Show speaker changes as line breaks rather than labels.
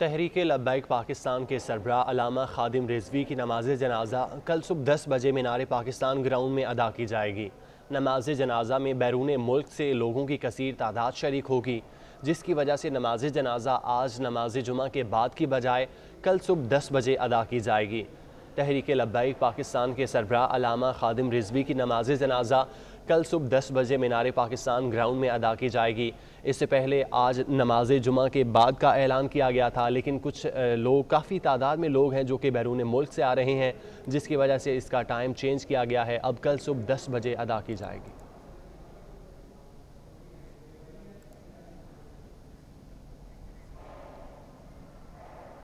तहरीक लब्बैक पाकिस्तान के सरबरा अलामा खादिम रिजवी की नमाज जनाजा कल सुबह दस बजे मीनार पाकिस्तान ग्राउंड में अदा की जाएगी नमाज जनाजा में बैरून मुल्क से लोगों की कसर तादाद शरीक होगी जिसकी वजह से नमाज जनाजा आज नमाज जुमा के बाद की बजाय कल सुबह दस बजे अदा की जाएगी तहरीक लब्बैक पाकिस्तान के सरबरा अलामा खादिम रिजवी की नमाज जनाजा कल सुबह दस बजे मीनार पाकिस्तान ग्राउंड में अदा की जाएगी इससे पहले आज नमाज जुमा के बाद का ऐलान किया गया था लेकिन कुछ लोग काफ़ी तादाद में लोग हैं जो कि बैरून मुल्क से आ रहे हैं जिसकी वजह से इसका टाइम चेंज किया गया है अब कल सुबह दस बजे अदा की जाएगी